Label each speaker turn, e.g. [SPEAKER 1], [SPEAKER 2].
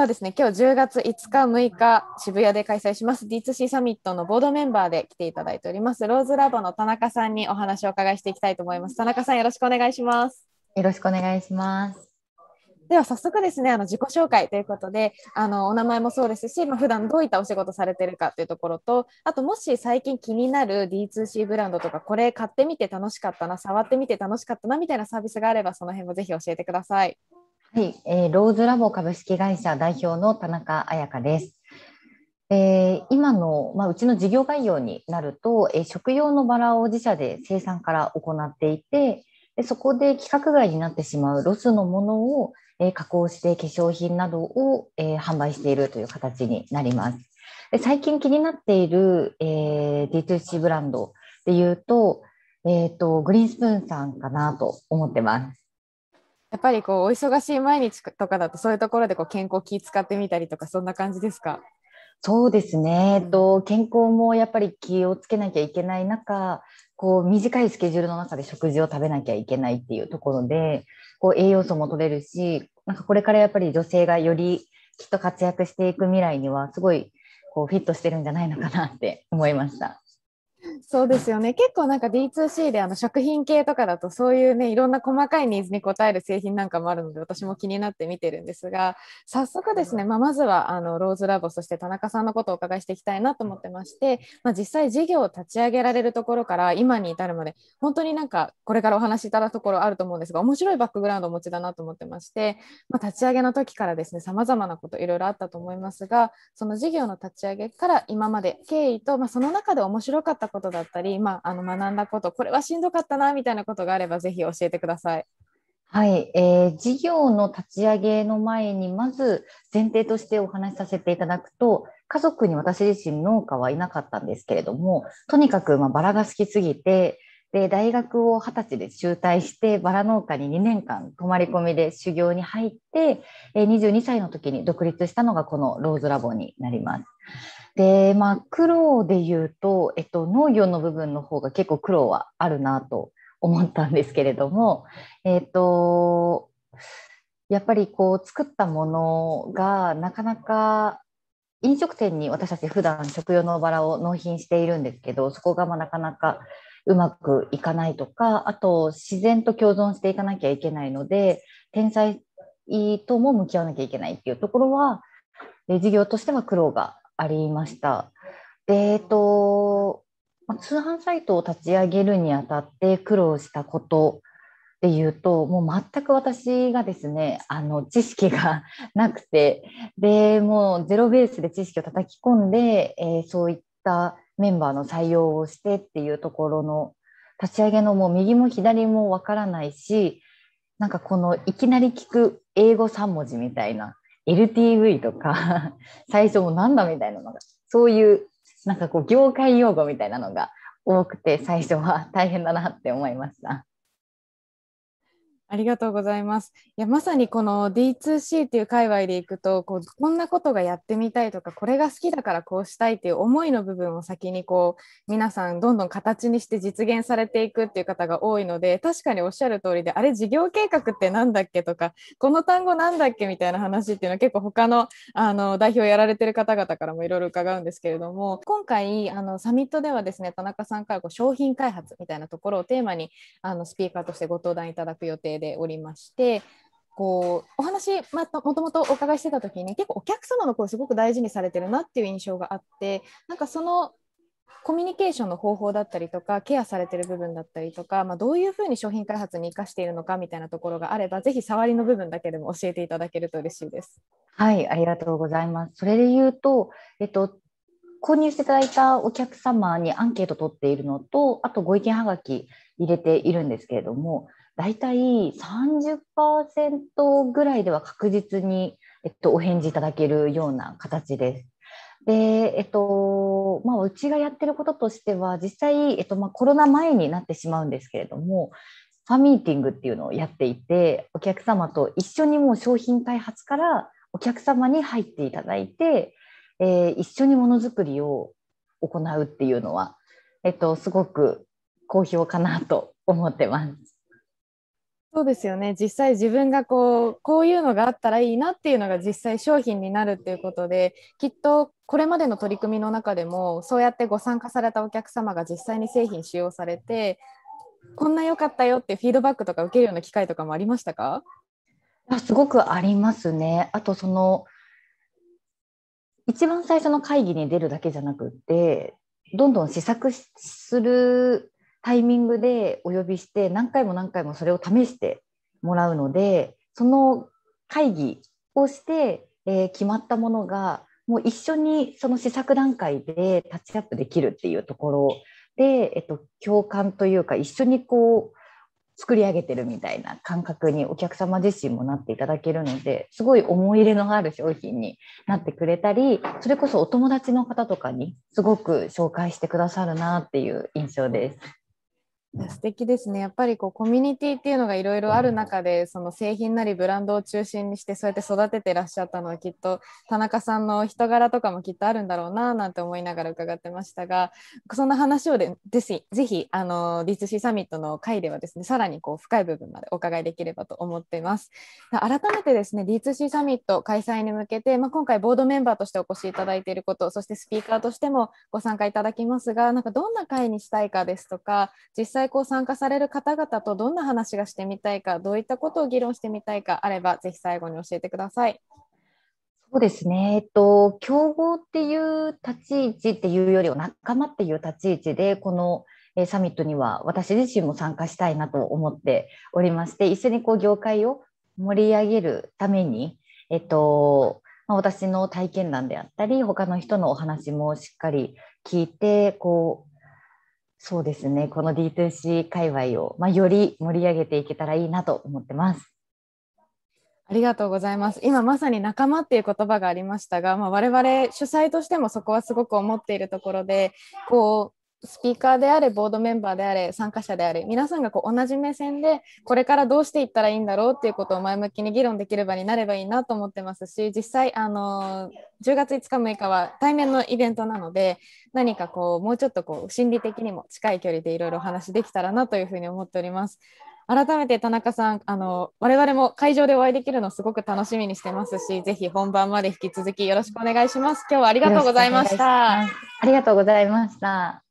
[SPEAKER 1] はですね、今日10月5日、6日、渋谷で開催します D2C サミットのボードメンバーで来ていただいております、ローズラボの田中さんにお話をお伺いしていきたいと思います。田中さん、よろしくお願いします。
[SPEAKER 2] よろしくお願いします。
[SPEAKER 1] では早速ですねあの自己紹介ということであのお名前もそうですし、まあ、普段どういったお仕事されてるかというところとあともし最近気になる D2C ブランドとかこれ買ってみて楽しかったな触ってみて楽しかったなみたいなサービスがあればその辺もぜひ教えてください。
[SPEAKER 2] はい、えー、ローズラボ株式会社代表の田中彩香です。えー、今の、まあ、うちの事業概要になると、えー、食用のバラを自社で生産から行っていてでそこで規格外になってしまうロスのものを、えー、加工して化粧品などを、え販売しているという形になりますで最近気になっている、え D2C ブランドでいうと,、えーとグリーンスプーンさんかなと思ってます
[SPEAKER 1] やっぱりこうお忙しい毎日とかだとそういうところでこう健康気使ってみたりとかそんな感じですか
[SPEAKER 2] そうですね、えっと、健康もやっぱり気をつけなきゃいけない中こう短いスケジュールの中で食事を食べなきゃいけないっていうところでこう栄養素も取れるしなんかこれからやっぱり女性がよりきっと活躍していく未来にはすごいこうフィットしてるんじゃないのかなって思いました。
[SPEAKER 1] そうですよね結構なんか D2C であの食品系とかだとそういうねいろんな細かいニーズに応える製品なんかもあるので私も気になって見てるんですが早速ですね、まあ、まずはあのローズラボそして田中さんのことをお伺いしていきたいなと思ってまして、まあ、実際事業を立ち上げられるところから今に至るまで本当になんかこれからお話しいただくところあると思うんですが面白いバックグラウンドをお持ちだなと思ってまして、まあ、立ち上げの時からですねさまざまなこといろいろあったと思いますがその事業の立ち上げから今まで経緯と、まあ、その中で面白かったことだったり、まあ、あの学んだことこれはしんどかったなみたいなことがあればぜひ教えてください。
[SPEAKER 2] はい、えー、事業の立ち上げの前にまず前提としてお話しさせていただくと家族に私自身農家はいなかったんですけれどもとにかくまバラが好きすぎてで大学を二十歳で中退してバラ農家に2年間泊まり込みで修行に入って22歳の時に独立したのがこのローズラボになります。で、まあ、苦労で言うと、えっと、農業の部分の方が結構苦労はあるなと思ったんですけれども、えっと、やっぱりこう作ったものがなかなか飲食店に私たち普段食用のバラを納品しているんですけどそこがまなかなかうまくいかないとかあと自然と共存していかなきゃいけないので天才とも向き合わなきゃいけないっていうところは事業としては苦労がありました。で、えっと、通販サイトを立ち上げるにあたって苦労したことっていうともう全く私がですねあの知識がなくてでもうゼロベースで知識を叩き込んで、えー、そういったメンバーの採用をしてっていうところの立ち上げのもう右も左もわからないしなんかこのいきなり聞く英語3文字みたいな LTV とか 最初もなんだみたいなのがそういうなんかこう業界用語みたいなのが多くて最初は大変だなって思いました。
[SPEAKER 1] ありがとうございます。いやまさにこの D2C っていう界隈でいくとこうこんなことがやってみたいとかこれが好きだからこうしたいっていう思いの部分を先にこう皆さんどんどん形にして実現されていくっていう方が多いので確かにおっしゃる通りであれ事業計画って何だっけとかこの単語なんだっけみたいな話っていうのは結構他のあの代表やられてる方々からもいろいろ伺うんですけれども今回あのサミットではですね田中さんからこう商品開発みたいなところをテーマにあのスピーカーとしてご登壇いただく予定でおりまして。こうお話、まあ、もともとお伺いしてた時に結構お客様の声すごく大事にされてるなっていう印象があってなんかそのコミュニケーションの方法だったりとかケアされてる部分だったりとか、まあ、どういうふうに商品開発に生かしているのかみたいなところがあればぜひ触りの部分だけでも教えていただけると嬉しいです。
[SPEAKER 2] はいありがとうございますそれで言うと、えっと、購入していただいたお客様にアンケート取っているのとあとご意見はがき入れているんですけれども大体30%ぐらいでは確実に、えっと、お返事いただけるような形です。で、えっとまあ、うちがやってることとしては実際、えっとまあ、コロナ前になってしまうんですけれどもファミーティングっていうのをやっていてお客様と一緒にもう商品開発からお客様に入っていただいて、えー、一緒にものづくりを行うっていうのは、えっと、すごく好評かなと思ってます。
[SPEAKER 1] そうですよね実際自分がこうこういうのがあったらいいなっていうのが実際商品になるっていうことできっとこれまでの取り組みの中でもそうやってご参加されたお客様が実際に製品使用されてこんな良かったよってフィードバックとか受けるような機会とかもありましたか
[SPEAKER 2] すごくありますね。あとその一番最初の会議に出るだけじゃなくってどんどん試作するタイミングでお呼びして何回も何回もそれを試してもらうのでその会議をして、えー、決まったものがもう一緒にその試作段階でタッチアップできるっていうところで、えっと、共感というか一緒にこう作り上げてるみたいな感覚にお客様自身もなっていただけるのですごい思い入れのある商品になってくれたりそれこそお友達の方とかにすごく紹介してくださるなっていう印象です。
[SPEAKER 1] 素敵ですねやっぱりこうコミュニティっていうのがいろいろある中でその製品なりブランドを中心にしてそうやって育ててらっしゃったのはきっと田中さんの人柄とかもきっとあるんだろうななんて思いながら伺ってましたがそんな話をでぜぜひあの d シーサミットの回ではですねさらにこう深い部分までお伺いできればと思ってます改めてですね d シーサミット開催に向けて、まあ、今回ボードメンバーとしてお越しいただいていることそしてスピーカーとしてもご参加いただきますがなんかどんな回にしたいかですとか実際際こう参加される方々とどんな話がしてみたいかどういったことを議論してみたいかあればぜひ最後に教えてください。
[SPEAKER 2] そうですね、えっと、競合っていう立ち位置っていうよりは仲間っていう立ち位置でこのサミットには私自身も参加したいなと思っておりまして一緒にこう業界を盛り上げるために、えっとま私の体験談であったり他の人のお話もしっかり聞いてこうそうですね、この D2C 界隈を、まあ、より盛り上げていけたらいいなと思ってます。
[SPEAKER 1] ありがとうございます。今まさに仲間っていう言葉がありましたが、まあ、我々主催としてもそこはすごく思っているところで、こうスピーカーであれボードメンバーであれ参加者であれ皆さんがこう同じ目線でこれからどうしていったらいいんだろうっていうことを前向きに議論できればになればいいなと思ってますし実際あの10月5日6日は対面のイベントなので何かこうもうちょっとこう心理的にも近い距離でいろいろお話できたらなというふうに思っております。改めて田中さんあの我々も会場でお会いできるのすごく楽しみにしてますしぜひ本番まで引き続きよろしくお願いします今日はありがとうございましたありがとうございました